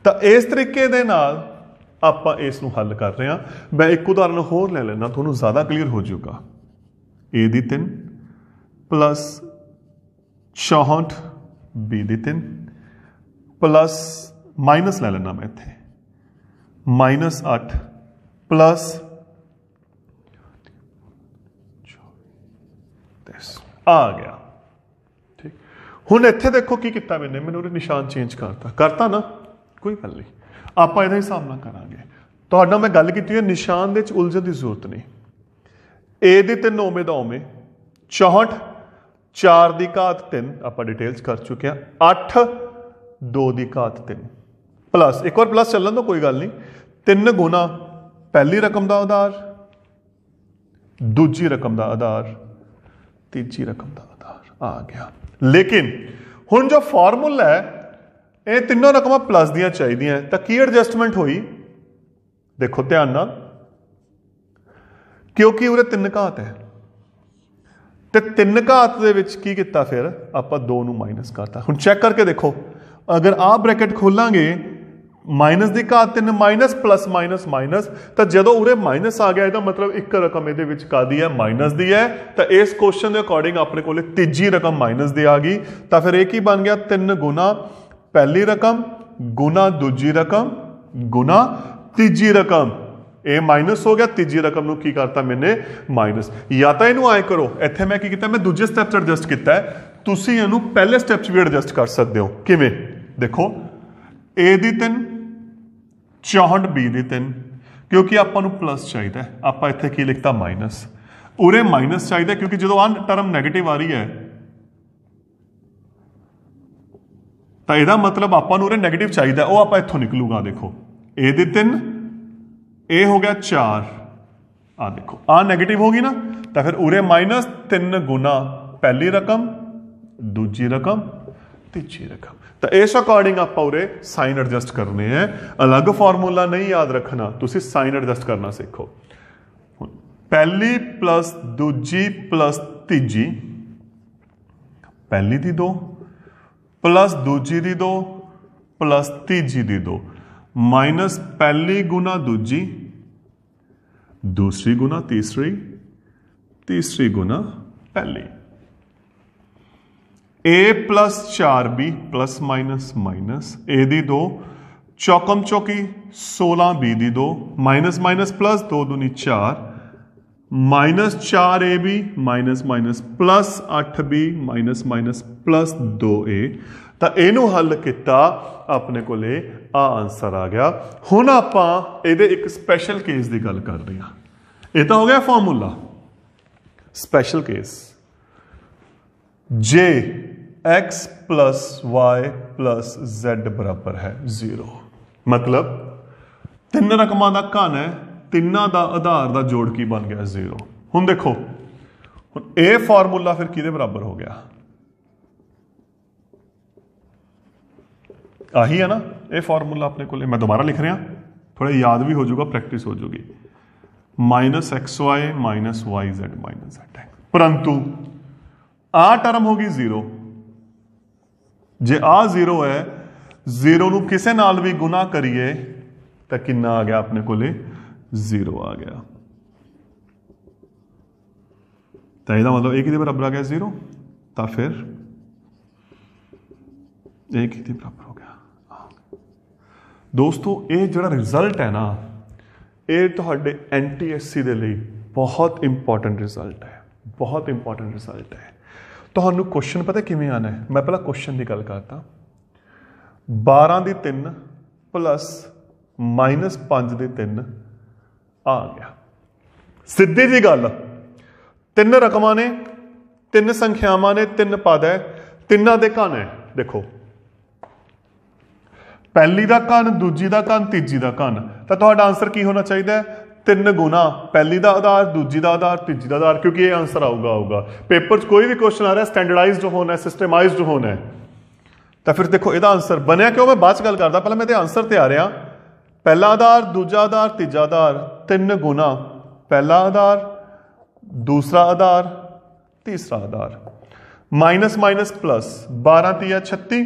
ਤਾਂ ਇਸ ਤਰੀਕੇ ਦੇ ਨਾਲ ਆਪਾਂ ਇਸ ਨੂੰ ਹੱਲ ਕਰ ਰਹੇ ਹਾਂ ਮੈਂ ਇੱਕ ਉਦਾਹਰਨ ਹੋਰ ਲੈ ਲੈਣਾ ਤੁਹਾਨੂੰ ਜ਼ਿਆਦਾ ਕਲੀਅਰ ਹੋ ਜਾਊਗਾ a ਦੀ 3 ਪਲੱਸ 64 b ਦੀ 3 ਪਲੱਸ ਮਾਈਨਸ ਲੈ ਲੈਣਾ ਮੈਂ ਇੱਥੇ 8 प्लस ਆ ਗਿਆ ਠੀਕ ਹੁਣ ਇੱਥੇ ਦੇਖੋ ਕੀ ਕੀਤਾ ਮੈਨੇ ਮੈਨੂੰ ਉਹ ਨਿਸ਼ਾਨ ਚੇਂਜ ਕਰਤਾ ਕਰਤਾ ਨਾ ਕੋਈ ਗੱਲ ਨਹੀਂ ਆਪਾਂ ਇਹਦਾ ਹਿਸਾਬ ਨਾਲ ਕਰਾਂਗੇ ਤੁਹਾਡਾ ਮੈਂ ਗੱਲ ਕੀਤੀ ਹੈ ਨਿਸ਼ਾਨ ਦੇ ਵਿੱਚ ਉਲਝਣ ਦੀ ਜ਼ਰੂਰਤ ਨਹੀਂ ਏ ਦੇ ਤਿੰਨ 9ਵੇਂ ਦਾ 9ਵੇਂ 64 4 ਦੀ ਘਾਤ 3 ਆਪਾਂ ਡਿਟੇਲਸ ਕਰ ਚੁੱਕੇ ਆ 8 2 ਦੀ ਘਾਤ 3 ਪਲੱਸ ਇੱਕ ਵਾਰ ਪਲੱਸ ਚੱਲਣ ਤੋਂ ਕੋਈ ਗੱਲ ਨਹੀਂ 3 ਗੁਣਾ ਪਹਿਲੀ ਰਕਮ ਦਾ ਆਧਾਰ ਦੂਜੀ ਰਕਮ ਦਾ ਆਧਾਰ ਤੀਜੀ ਰਕਮ ਦਾ ਆਧਾਰ ਆ ਗਿਆ ਲੇਕਿਨ ਹੁਣ ਜੋ ਫਾਰਮੂਲਾ ਹੈ ਇਹ ਤਿੰਨੋਂ ਰਕਮਾਂ ਪਲੱਸ ਦੀਆਂ ਚਾਹੀਦੀਆਂ ਤਾਂ ਕੀ ਐਡਜਸਟਮੈਂਟ ਹੋਈ ਦੇਖੋ ਧਿਆਨ ਨਾਲ ਕਿਉਂਕਿ ਉਹਦੇ ਤਿੰਨ ਘਾਤ ਹੈ ਤੇ ਤਿੰਨ ਘਾਤ ਦੇ ਵਿੱਚ ਕੀ ਕੀਤਾ ਫਿਰ ਆਪਾਂ 2 ਨੂੰ ਮਾਈਨਸ ਕਰਤਾ ਹੁਣ ਚੈੱਕ ਕਰਕੇ ਦੇਖੋ ਅਗਰ ਆਹ ਬ੍ਰੈਕਟ ਖੋਲਾਂਗੇ ਮਾਈਨਸ ਦੀ ਘਾਤ 3 ਮਾਈਨਸ ਪਲੱਸ ਮਾਈਨਸ ਮਾਈਨਸ ਤਾਂ ਜਦੋਂ ਉਰੇ ਮਾਈਨਸ ਆ ਗਿਆ ਇਹਦਾ ਮਤਲਬ ਇੱਕ ਰਕਮ ਇਹਦੇ ਵਿੱਚ ਕਾਦੀ ਹੈ ਮਾਈਨਸ ਦੀ ਹੈ ਤਾਂ ਇਸ ਕੁਐਸਚਨ ਦੇ ਅਕੋਰਡਿੰਗ ਆਪਣੇ ਕੋਲੇ ਤੀਜੀ ਰਕਮ ਮਾਈਨਸ ਦੀ ਆ ਗਈ ਤਾਂ ਫਿਰ ਇਹ ਕੀ ਬਣ ਗਿਆ 3 ਗੁਣਾ ਪਹਿਲੀ ਰਕਮ ਗੁਣਾ ਦੂਜੀ ਰਕਮ ਗੁਣਾ ਤੀਜੀ ਰਕਮ ਇਹ ਮਾਈਨਸ ਹੋ ਗਿਆ ਤੀਜੀ ਰਕਮ ਨੂੰ ਕੀ ਕਰਤਾ ਮੈਨੇ ਮਾਈਨਸ ਜਾਂ ਤਾਂ ਇਹਨੂੰ ਐ ਕਰੋ ਇੱਥੇ ਮੈਂ ਕੀ ਕੀਤਾ ਮੈਂ ਦੂਜੇ ਸਟੈਪ 'ਚ ਐਡਜਸਟ ਕੀਤਾ ਹੈ ਤੁਸੀਂ ਇਹਨੂੰ ਪਹਿਲੇ ਸਟੈਪ 'ਚ ਵੀ ਐਡਜਸਟ ਕਰ ਸਕਦੇ ਹੋ ਕਿਵੇਂ ਦੇਖੋ a ਦੀ 3 64 b ਦੇ ਤਿੰਨ ਕਿਉਂਕਿ ਆਪਾਂ ਨੂੰ ਪਲੱਸ ਚਾਹੀਦਾ ਆਪਾਂ ਇੱਥੇ ਕੀ ਲਿਖਤਾ ਮਾਈਨਸ ਉਰੇ ਮਾਈਨਸ ਚਾਹੀਦਾ ਕਿਉਂਕਿ ਜਦੋਂ ਆ ਟਰਮ 네ਗੇਟਿਵ ਆ ਰਹੀ ਹੈ ਤਾਂ ਇਹਦਾ ਮਤਲਬ ਆਪਾਂ ਨੂੰ ਉਰੇ 네ਗੇਟਿਵ ਚਾਹੀਦਾ ਉਹ ਆਪਾਂ ਇੱਥੋਂ ਨਿਕਲੂਗਾ ਦੇਖੋ a ਦੇ ਤਿੰਨ a ਹੋ ਗਿਆ 4 ਆ ਦੇਖੋ ਆ 네ਗੇਟਿਵ ਹੋ ਗਈ ਨਾ ਤਾਂ ਫਿਰ ਉਰੇ ਮਾਈਨਸ 3 ਗੁਣਾ ਪਹਿਲੀ ਰਕਮ ਦੂਜੀ ਰਕਮ ਤੀਜੀ ਰਕਮ तो इस अकॉर्डिंग आप साइन एडजस्ट करने हैं अलग फॉर्मूला नहीं याद रखना तुम साइन एडजस्ट करना सीखो पहली प्लस दूजी प्लस तीजी पहली दी दो प्लस दूजी दी दो प्लस तीजी दी दो माइनस पहली गुना दूजी दूसरी गुना तीसरी तीसरी गुना पहली a plus 4b plus minus minus a ਦੀ 2 ਚੌਕਮ ਚੌਕੀ 16b ਦੀ 2 minus minus plus 2 ਦੂਣੀ 4 minus 4ab minus minus plus 8b minus minus plus 2a ਤਾਂ ਇਹਨੂੰ ਹੱਲ ਕੀਤਾ ਆਪਣੇ ਕੋਲੇ ਆ ਆਨਸਰ ਆ ਗਿਆ ਹੁਣ ਆਪਾਂ ਇਹਦੇ ਇੱਕ ਸਪੈਸ਼ਲ ਕੇਸ ਦੀ ਗੱਲ ਕਰ ਰਹੇ ਹਾਂ ਇਹ ਤਾਂ ਹੋ ਗਿਆ ਫਾਰਮੂਲਾ ਸਪੈਸ਼ਲ ਕੇਸ ਜੇ x plus y plus z ਬਰਾਬਰ ਹੈ 0 ਮਤਲਬ ਤਿੰਨ ਰਕਮਾਂ ਦਾ ਘਨ ਹੈ ਤਿੰਨਾਂ ਦਾ ਆਧਾਰ ਦਾ ਜੋੜ ਕੀ ਬਣ ਗਿਆ 0 ਹੁਣ ਦੇਖੋ ਹੁਣ ਇਹ ਫਾਰਮੂਲਾ ਫਿਰ ਕਿਹਦੇ ਬਰਾਬਰ ਹੋ ਗਿਆ ਆਹੀ ਹੈ ਨਾ ਇਹ ਫਾਰਮੂਲਾ ਆਪਣੇ ਕੋਲੇ ਮੈਂ ਦੁਬਾਰਾ ਲਿਖ ਰਿਹਾ ਥੋੜਾ ਯਾਦ ਵੀ ਹੋ ਜਾਊਗਾ ਪ੍ਰੈਕਟਿਸ ਹੋ ਜਾਊਗੀ -xy -yz -z ਪਰੰਤੂ ਆ ਟਰਮ ਹੋ ਗਈ 0 ਜੇ ਆ ਜ਼ੀਰੋ ਹੈ ਜ਼ੀਰੋ ਨੂੰ ਕਿਸੇ ਨਾਲ ਵੀ ਗੁਣਾ ਕਰੀਏ ਤਾਂ ਕਿੰਨਾ ਆ ਗਿਆ ਆਪਣੇ ਕੋਲੇ ਜ਼ੀਰੋ ਆ ਗਿਆ ਤਾਂ ਇਹਦਾ ਮਤਲਬ 1 ਦੇ ਬਰਾਬਰ ਆ ਗਿਆ ਜ਼ੀਰੋ ਤਾਂ ਫਿਰ ਇਹ ਕਿਤੇ ਬਰਾਬਰ ਹੋ ਗਿਆ ਦੋਸਤੋ ਇਹ ਜਿਹੜਾ ਰਿਜ਼ਲਟ ਹੈ ਨਾ ਇਹ ਤੁਹਾਡੇ ਐਨਟੀਐਸਸੀ ਦੇ ਲਈ ਬਹੁਤ ਇੰਪੋਰਟੈਂਟ ਰਿਜ਼ਲਟ ਹੈ ਬਹੁਤ ਇੰਪੋਰਟੈਂਟ ਰਿਜ਼ਲਟ ਹੈ ਤੁਹਾਨੂੰ ਕੁਐਸਚਨ ਪਤਾ ਕਿਵੇਂ ਆਣਾ ਹੈ ਮੈਂ ਪਹਿਲਾਂ ਕੁਐਸਚਨ ਦੀ ਗੱਲ ਕਰਦਾ 12 ਦੀ 3 ਪਲੱਸ ਮਾਈਨਸ 5 ਦੀ 3 ਆ ਗਿਆ ਸਿੱਧੀ ਜੀ ਗੱਲ ਤਿੰਨ ਰਕਮਾਂ ਨੇ ਤਿੰਨ ਸੰਖਿਆਵਾਂ ਨੇ ਤਿੰਨ ਪਦ ਹੈ ਤਿੰਨਾਂ ਦੇ ਘਨ ਹੈ ਦੇਖੋ ਪਹਿਲੀ ਦਾ ਘਨ ਦੂਜੀ ਦਾ ਘਨ ਤੀਜੀ ਦਾ ਘਨ ਤਾਂ ਤੁਹਾਡਾ ਆਨਸਰ ਕੀ ਹੋਣਾ ਚਾਹੀਦਾ ਹੈ ਤਿੰਨ ਗੁਣਾ ਪਹਿਲੀ ਦਾ ਆਧਾਰ ਦੂਜੀ ਦਾ ਆਧਾਰ ਤੀਜੀ ਦਾ ਆਧਾਰ ਕਿਉਂਕਿ ਇਹ ਆਨਸਰ ਆਊਗਾ ਆਊਗਾ ਪੇਪਰ 'ਚ ਕੋਈ ਵੀ ਕੁਐਸਚਨ ਆ ਰਿਹਾ ਸਟੈਂਡਰਡਾਈਜ਼ਡ ਹੋਣਾ ਹੈ ਸਿਸਟਮਾਈਜ਼ਡ ਹੋਣਾ ਹੈ ਤਾਂ ਫਿਰ ਦੇਖੋ ਇਹਦਾ ਆਨਸਰ ਬਣਿਆ ਕਿਉਂ ਮੈਂ ਬਾਅਦ 'ਚ ਗੱਲ ਕਰਦਾ ਪਹਿਲਾਂ ਮੈਂ ਤੇ ਆਨਸਰ ਤੇ ਆ ਰਿਹਾ ਪਹਿਲਾ ਆਧਾਰ ਦੂਜਾ ਆਧਾਰ ਤੀਜਾ ਆਧਾਰ ਤਿੰਨ ਗੁਣਾ ਪਹਿਲਾ ਆਧਾਰ ਦੂਸਰਾ ਆਧਾਰ ਤੀਸਰਾ ਆਧਾਰ ਮਾਈਨਸ ਮਾਈਨਸ ਪਲੱਸ 12 3 36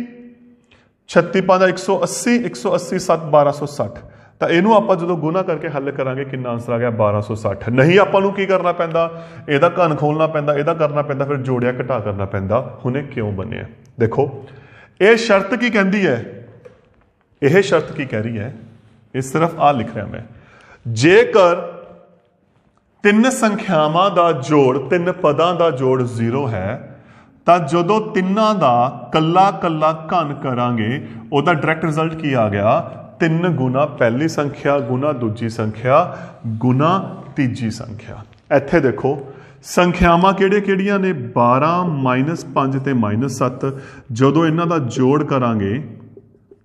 36 5 180 180 7 1260 ਤਾਂ ਇਹਨੂੰ ਆਪਾਂ ਜਦੋਂ ਗੁਣਾ ਕਰਕੇ ਹੱਲ ਕਰਾਂਗੇ ਕਿੰਨਾ ਆਨਸਰ ਆ ਗਿਆ 1260 ਨਹੀਂ ਆਪਾਂ ਨੂੰ ਕੀ ਕਰਨਾ ਪੈਂਦਾ ਇਹਦਾ ਘਨ ਖੋਲਣਾ ਪੈਂਦਾ ਇਹਦਾ ਕਰਨਾ ਪੈਂਦਾ ਫਿਰ ਜੋੜਿਆ ਘਟਾ ਕਰਨਾ ਪੈਂਦਾ ਹੁਣੇ ਕਿਉਂ ਬਣਿਆ ਦੇਖੋ ਇਹ ਸ਼ਰਤ ਕੀ ਕਹਿੰਦੀ ਹੈ ਇਹ ਸ਼ਰਤ ਕੀ ਕਹਿ ਰਹੀ ਹੈ ਇਹ ਸਿਰਫ ਆ ਲਿਖ ਰਿਹਾ ਮੈਂ ਜੇਕਰ ਤਿੰਨ ਸੰਖਿਆਵਾਂ ਦਾ ਜੋੜ ਤਿੰਨ ਪਦਾਂ ਦਾ ਜੋੜ 0 ਹੈ ਤਾਂ ਜਦੋਂ ਤਿੰਨਾਂ ਦਾ ਕੱਲਾ ਕੱਲਾ ਘਨ ਕਰਾਂਗੇ ਉਹਦਾ ਡਾਇਰੈਕਟ ਰਿਜ਼ਲਟ ਕੀ ਆ ਗਿਆ ਤਿੰਨ ਗੁਣਾ ਪਹਿਲੀ ਸੰਖਿਆ ਗੁਣਾ ਦੂਜੀ ਸੰਖਿਆ ਗੁਣਾ ਤੀਜੀ ਸੰਖਿਆ ਇੱਥੇ ਦੇਖੋ ਸੰਖਿਆਵਾਂ ਕਿਹੜੇ-ਕਿਹੜੀਆਂ ਨੇ 12 5 ਤੇ -7 ਜਦੋਂ ਇਹਨਾਂ ਦਾ ਜੋੜ ਕਰਾਂਗੇ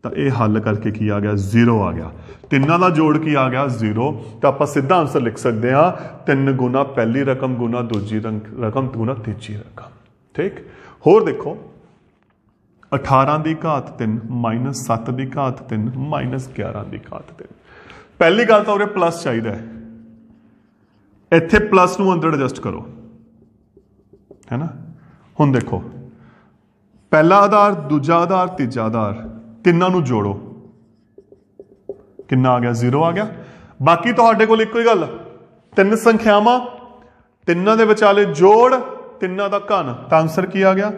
ਤਾਂ ਇਹ ਹੱਲ ਕਰਕੇ ਕੀ ਆ ਗਿਆ 0 ਆ ਗਿਆ ਤਿੰਨਾਂ ਦਾ ਜੋੜ ਕੀ ਆ ਗਿਆ 0 ਤਾਂ ਆਪਾਂ ਸਿੱਧਾ ਆਨਸਰ ਲਿਖ ਸਕਦੇ ਹਾਂ 3 ਗੁਣਾ ਪਹਿਲੀ ਰਕਮ ਗੁਣਾ ਦੂਜੀ ਰਕਮ ਗੁਣਾ ਤੀਜੀ ਰਕਮ ਠੀਕ ਹੋਰ ਦੇਖੋ 18 ਦੀ ਘਾਤ 3 -7 ਦੀ ਘਾਤ 3 -11 ਦੀ ਘਾਤ 3 ਪਹਿਲੀ ਗੱਲ ਤਾਂ ਉਰੇ ਪਲੱਸ ਚਾਹੀਦਾ ਹੈ ਇੱਥੇ ਪਲੱਸ ਨੂੰ ਅੰਦਰ ਐਡਜਸਟ ਕਰੋ ਹੈਨਾ ਹੁਣ ਦੇਖੋ ਪਹਿਲਾ ਆਧਾਰ ਦੂਜਾ ਆਧਾਰ ਤੀਜਾ ਆਧਾਰ ਤਿੰਨਾਂ ਨੂੰ ਜੋੜੋ ਕਿੰਨਾ ਆ ਗਿਆ 0 ਆ ਗਿਆ ਬਾਕੀ ਤੁਹਾਡੇ ਕੋਲ ਇੱਕੋ ਹੀ ਗੱਲ ਤਿੰਨ ਸੰਖਿਆਵਾਂ ਤਿੰਨਾਂ ਦੇ ਵਿਚਾਲੇ ਜੋੜ ਤਿੰਨਾਂ ਦਾ ਘਨ ਤਾਂ ਆਨਸਰ ਕੀ ਆ ਗਿਆ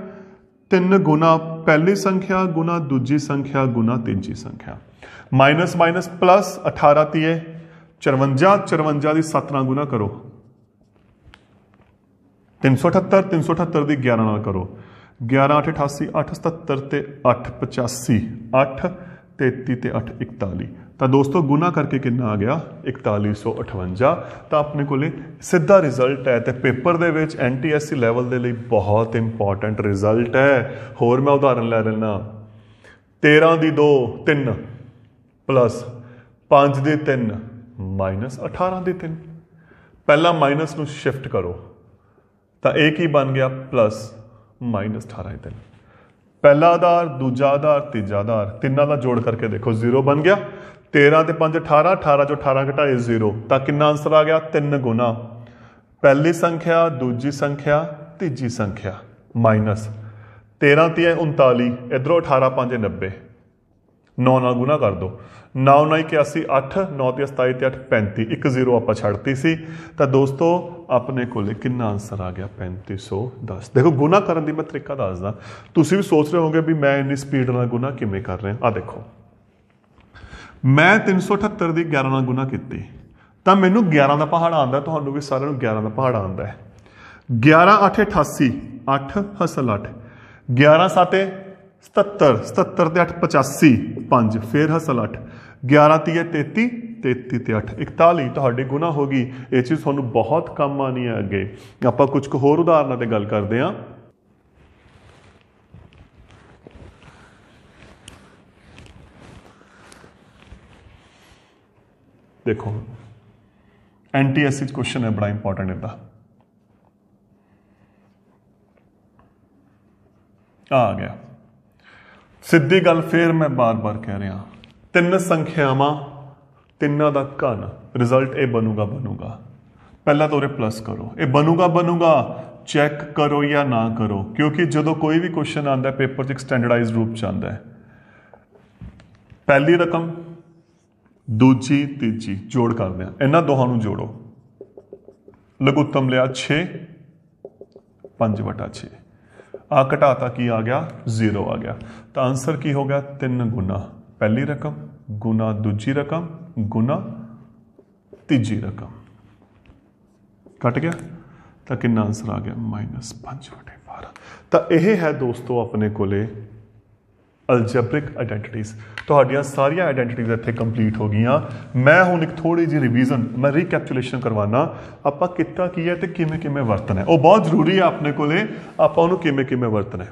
ਤਿੰਨ ਗੁਣਾ ਪਹਿਲੀ ਸੰਖਿਆ ਗੁਣਾ ਦੂਜੀ ਸੰਖਿਆ ਗੁਣਾ ਤੀਜੀ ਸੰਖਿਆ ਮਾਈਨਸ ਮਾਈਨਸ ਪਲੱਸ 18 ਤੀਏ 54 54 ਦੀ 7 ਨਾਲ ਗੁਣਾ ਕਰੋ 378 378 ਦੀ 11 ਨਾਲ ਕਰੋ 11 8 88 8 77 ਤੇ 8 85 8 33 ਤੇ 8 41 ਤਾਂ ਦੋਸਤੋ ਗੁਣਾ ਕਰਕੇ ਕਿੰਨਾ ਆ ਗਿਆ 4158 ਤਾਂ ਆਪਣੇ ਕੋਲੇ ਸਿੱਧਾ ਰਿਜ਼ਲਟ ਹੈ ਤੇ ਪੇਪਰ ਦੇ ਵਿੱਚ ਐਨਟੀਐਸਸੀ ਲੈਵਲ ਦੇ ਲਈ ਬਹੁਤ ਇੰਪੋਰਟੈਂਟ ਰਿਜ਼ਲਟ ਹੈ ਹੋਰ ਮੈਂ ਉਦਾਹਰਨ ਲੈ ਲੈਣਾ 13 ਦੀ 2 3 ਪਲੱਸ 5 ਦੀ 3 ਮਾਈਨਸ 18 ਦੀ 3 ਪਹਿਲਾਂ ਮਾਈਨਸ ਨੂੰ ਸ਼ਿਫਟ ਕਰੋ ਤਾਂ ਇਹ ਕੀ ਬਣ ਗਿਆ ਪਲੱਸ ਮਾਈਨਸ 18 ਦੀ 3 ਪਹਿਲਾ ਆਧਾਰ ਦੂਜਾ ਆਧਾਰ ਤੀਜਾ ਆਧਾਰ ਤਿੰਨਾਂ ਦਾ ਜੋੜ ਕਰਕੇ ਦੇਖੋ 0 ਬਣ ਗਿਆ 13 ਤੇ 5 18 18 ਜੋ 18 ਘਟਾਏ 0 ਤਾਂ ਕਿੰਨਾ ਆਨਸਰ ਆ ਗਿਆ 3 ਗੁਣਾ ਪਹਿਲੀ ਸੰਖਿਆ ਦੂਜੀ ਸੰਖਿਆ ਤੀਜੀ ਸੰਖਿਆ ਮਾਈਨਸ 13 ਤੇ 39 ਇਧਰੋਂ 18 5 90 9 ਨਾਲ ਗੁਣਾ ਕਰ ਦੋ 9 9 81 8 9 ਤੇ 27 ਤੇ 8 35 ਇੱਕ ਜ਼ੀਰੋ ਆਪਾਂ ਛੱਡਤੀ ਸੀ ਤਾਂ ਦੋਸਤੋ ਆਪਣੇ ਕੋਲੇ ਕਿੰਨਾ ਆਨਸਰ ਆ ਗਿਆ 3510 ਦੇਖੋ ਗੁਣਾ ਕਰਨ ਦੀ ਮੈਂ ਤਰੀਕਾ ਦੱਸਦਾ ਤੁਸੀਂ ਵੀ ਸੋਚ ਰਹੇ ਹੋਗੇ ਵੀ ਮੈਂ ਇੰਨੀ ਸਪੀਡ ਨਾਲ ਗੁਣਾ ਕਿਵੇਂ ਕਰ ਰਿਹਾ ਆ ਦੇਖੋ ਮੈਂ 378 ਦੀ 11 ਨਾਲ ਗੁਣਾ ਕੀਤੀ ਤਾਂ ਮੈਨੂੰ 11 ਦਾ ਪਹਾੜ ਆਉਂਦਾ ਤੁਹਾਨੂੰ ਵੀ ਸਾਰਿਆਂ ਨੂੰ 11 ਦਾ ਪਹਾੜ ਆਉਂਦਾ ਹੈ 11 8 88 8 ਹਸਲ 8 11 7 77 77 ਤੇ 8 85 5 ਫੇਰ ਹਸਲ 8 11 3 33 33 ਤੇ 8 41 ਤੁਹਾਡੇ ਗੁਣਾ ਹੋ ਗਈ ਇਹ ਚੀਜ਼ ਤੁਹਾਨੂੰ ਬਹੁਤ ਕੰਮ ਆਣੀ ਹੈ ਅੱਗੇ ਆਪਾਂ ਕੁਝ ਕੁ ਹੋਰ ਉਦਾਹਰਨਾਂ ਤੇ ਗੱਲ ਕਰਦੇ ਹਾਂ ਦੇਖੋ ਐਨਟੀਐਸ ਵਿੱਚ ਕੁਐਸਚਨ ਹੈ ਬੜਾ ਇੰਪੋਰਟੈਂਟ ਇਹਦਾ ਆ ਗਿਆ ਸਿੱਧੀ ਗੱਲ ਫੇਰ ਮੈਂ ਬਾਰ-ਬਾਰ ਕਹਿ ਰਿਹਾ ਤਿੰਨ ਸੰਖਿਆਵਾਂ ਤਿੰਨਾਂ ਦਾ ਘਨ ਰਿਜ਼ਲਟ ਇਹ ਬਣੂਗਾ ਬਣੂਗਾ ਪਹਿਲਾਂ ਤੋਂ ਉਹਰੇ ਪਲੱਸ ਕਰੋ ਇਹ ਬਣੂਗਾ ਬਣੂਗਾ ਚੈੱਕ ਕਰੋ ਜਾਂ ਨਾ ਕਰੋ ਕਿਉਂਕਿ ਜਦੋਂ ਕੋਈ ਵੀ ਕੁਐਸਚਨ ਆਂਦਾ ਪੇਪਰ 'ਚ ਇੱਕ ਸਟੈਂਡਰਡਾਈਜ਼ਡ ਰੂਪ ਚ ਆਂਦਾ ਹੈ ਪਹਿਲੀ ਰਕਮ ਦੂਜੀ ਤੀਜੀ ਜੋੜ ਕਰਦੇ ਆ ਇਹਨਾਂ ਦੋਹਾਂ ਨੂੰ ਜੋੜੋ ਲਘੂਤਮ ਲਿਆ 6 5/6 ਆ ਘਟਾਤਾ ਕੀ ਆ ਗਿਆ 0 ਆ ਗਿਆ ਤਾਂ ਆਨਸਰ ਕੀ ਹੋ ਗਿਆ 3 ਗੁਣਾ ਪਹਿਲੀ ਰਕਮ ਗੁਣਾ ਦੂਜੀ ਰਕਮ ਗੁਣਾ ਤੀਜੀ ਰਕਮ ਕੱਟ ਗਿਆ ਤਾਂ ਕਿੰਨਾ ਆਨਸਰ ਆ ਗਿਆ -5/12 ਤਾਂ ਇਹ ਹੈ ਦੋਸਤੋ ਆਪਣੇ ਕੋਲੇ ਅਲਜੈਬਰਿਕ ਆਇਡੈਂਟੀਟੀਜ਼ ਤੁਹਾਡੀਆਂ ਸਾਰੀਆਂ ਆਇਡੈਂਟੀਟੀਜ਼ ਇੱਥੇ ਕੰਪਲੀਟ ਹੋ ਗਈਆਂ ਮੈਂ ਹੁਣ ਇੱਕ ਥੋੜੀ ਜੀ ਰਿਵੀਜ਼ਨ ਮੈਂ ਰੀਕੈਪਚੁਲੇਸ਼ਨ ਕਰਵਾਣਾ ਆਪਾਂ ਕਿੱਤਾ ਕੀ ਹੈ ਤੇ ਕਿਵੇਂ ਕਿਵੇਂ ਵਰਤਣਾ ਹੈ ਉਹ ਬਹੁਤ ਜ਼ਰੂਰੀ ਹੈ ਆਪਣੇ ਕੋਲੇ ਆਪਾਂ ਉਹਨੂੰ ਕਿਵੇਂ ਕਿਵੇਂ ਵਰਤਣਾ ਹੈ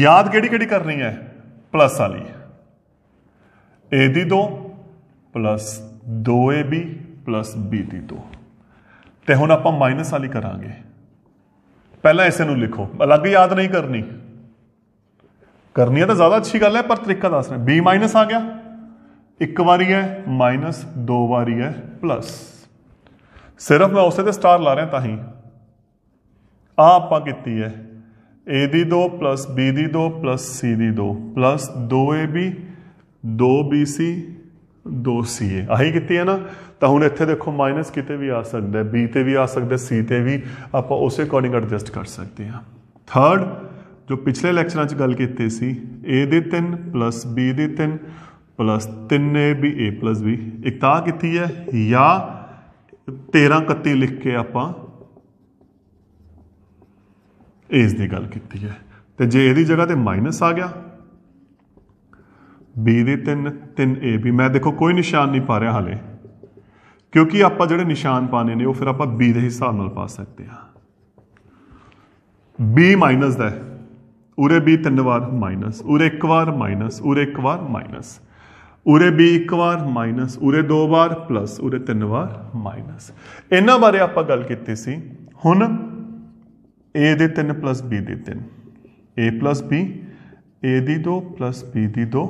ਯਾਦ ਕਿਹੜੀ ਕਿਹੜੀ ਕਰਨੀ ਹੈ ਪਲੱਸ ਵਾਲੀ a ਦੀ 2 ਪਲੱਸ 2ab ਪਲੱਸ b ਦੀ 2 ਤੇ ਹੁਣ ਆਪਾਂ ਮਾਈਨਸ ਵਾਲੀ ਕਰਾਂਗੇ ਪਹਿਲਾਂ ਇਸੇ ਨੂੰ ਲਿਖੋ ਅਲੱਗ ਯਾਦ ਨਹੀਂ ਕਰਨੀ ਕਰਨੀ ਹੈ ਤਾਂ ਜ਼ਿਆਦਾ ਅੱਛੀ ਗੱਲ ਹੈ ਪਰ ਤਰੀਕਾ ਦੱਸ ਰਿਹਾ b ਮਾਈਨਸ ਆ ਗਿਆ ਇੱਕ ਵਾਰੀ ਹੈ ਮਾਈਨਸ ਦੋ ਵਾਰੀ ਹੈ ਪਲੱਸ ਸਿਰਫ ਮੈਂ ਉਸੇ ਤੇ ਸਟਾਰ ਲਾ ਰਿਹਾ ਤਾਂ ਹੀ ਆ ਆਪਾਂ ਕੀਤੀ ਹੈ a ਦੀ 2 b ਦੀ 2 c ਦੀ 2 2ab 2bc 2ca ਆਹੀ ਕੀਤੀ ਹੈ ਨਾ ਤਾਂ ਹੁਣ ਇੱਥੇ ਦੇਖੋ ਮਾਈਨਸ ਕਿਤੇ ਵੀ ਆ ਸਕਦਾ ਹੈ b ਤੇ ਵੀ ਆ ਸਕਦਾ c ਤੇ ਵੀ ਆਪਾਂ ਉਸੇ ਅਕੋਰਡਿੰਗ ਐਡਜਸਟ ਕਰ ਸਕਦੇ ਹਾਂ ਥਰਡ ਜੋ ਪਿਛਲੇ ਲੈਕਚਰਾਂ 'ਚ ਗੱਲ ਕੀਤੀ ਸੀ a ਦੇ 3 b ਦੇ 3 3ab a b ਇੱਕ ਤਾਂ ਕੀਤੀ ਹੈ ਜਾਂ 13 31 ਲਿਖ ਕੇ ਆਪਾਂ ਇਸ ਦੀ ਗੱਲ ਕੀਤੀ ਹੈ ਤੇ ਜੇ ਇਹਦੀ ਜਗ੍ਹਾ ਤੇ ਮਾਈਨਸ ਆ ਗਿਆ b ਦੇ 3 3ab ਮੈਂ ਦੇਖੋ ਕੋਈ ਨਿਸ਼ਾਨ ਨਹੀਂ ਪਾ ਰਿਹਾ ਹਾਲੇ ਕਿਉਂਕਿ ਆਪਾਂ ਜਿਹੜੇ ਨਿਸ਼ਾਨ ਪਾਣੇ ਨੇ ਉਹ ਫਿਰ ਆਪਾਂ b ਦੇ ਹਿਸਾਬ ਨਾਲ ਪਾ ਸਕਦੇ ਹਾਂ b ਮਾਈਨਸ ਦਾ ਹੈ ਉਰੇ ਵੀ ਤਿੰਨ ਵਾਰ ਮਾਈਨਸ ਉਰੇ ਇੱਕ ਵਾਰ ਮਾਈਨਸ ਉਰੇ ਇੱਕ ਵਾਰ ਮਾਈਨਸ ਉਰੇ ਵੀ ਇੱਕ ਵਾਰ ਮਾਈਨਸ ਉਰੇ ਦੋ ਵਾਰ ਪਲੱਸ ਉਰੇ ਤਿੰਨ ਵਾਰ ਮਾਈਨਸ ਇਹਨਾਂ ਬਾਰੇ ਆਪਾਂ ਗੱਲ ਕੀਤੀ ਸੀ ਹੁਣ a ਦੇ 3 b ਦੇ 3 a b a ਦੀ 2 b ਦੀ 2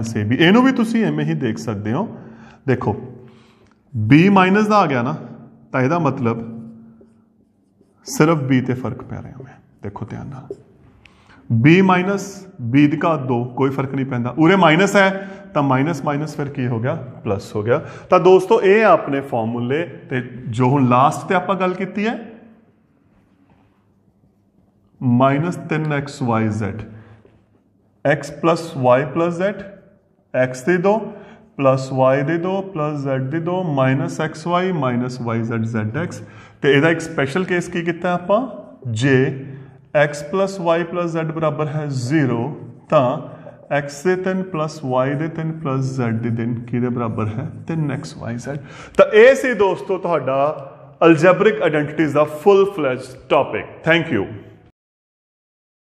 ab ਇਹਨੂੰ ਵੀ ਤੁਸੀਂ ਐਵੇਂ ਹੀ ਦੇਖ ਸਕਦੇ ਹੋ ਦੇਖੋ b ਮਾਈਨਸ ਦਾ ਆ ਗਿਆ ਨਾ ਤਾਂ ਇਹਦਾ ਮਤਲਬ ਸਿਰਫ b ਤੇ ਫਰਕ ਪੈ ਰਿਹਾ ਹੈ ਦੇਖੋ ਧਿਆਨ ਨਾਲ b ਮਾਈਨਸ b ਦੇ ਘਾਤ 2 ਕੋਈ ਫਰਕ ਨਹੀਂ ਪੈਂਦਾ ਉਰੇ ਮਾਈਨਸ ਹੈ ਤਾਂ ਮਾਈਨਸ ਮਾਈਨਸ ਫਿਰ ਕੀ ਹੋ ਗਿਆ ਪਲੱਸ ਹੋ ਗਿਆ ਤਾਂ ਦੋਸਤੋ ਇਹ ਆ ਆਪਣੇ ਫਾਰਮੂਲੇ ਤੇ ਜੋ ਹੁਣ ਲਾਸਟ ਤੇ ਆਪਾਂ ਗੱਲ ਕੀਤੀ ਹੈ -3xyz x y z x ਦੇ ਦੋ ਪਲੱਸ y ਦੇ ਦੋ ਪਲੱਸ z ਦੇ ਦੋ -xy yz zx ਤੇ ਇਹਦਾ ਇੱਕ ਸਪੈਸ਼ਲ ਕੇਸ ਕੀ ਕੀਤਾ ਆਪਾਂ ਜੇ x y z ਬਰਾਬਰ ਹੈ 0 ਤਾਂ x ਦੇ 3 y ਦੇ 3 z ਦੇ 3 ਕਿਹਦੇ ਬਰਾਬਰ ਹੈ 3xyz ਤਾਂ ਇਹ ਸੀ ਦੋਸਤੋ ਤੁਹਾਡਾ ਅਲਜੈਬਰਿਕ ਆਇਡੈਂਟੀਟੀਜ਼ ਦਾ ਫੁੱਲ ਫਲੈਜ ਟਾਪਿਕ ਥੈਂਕ ਯੂ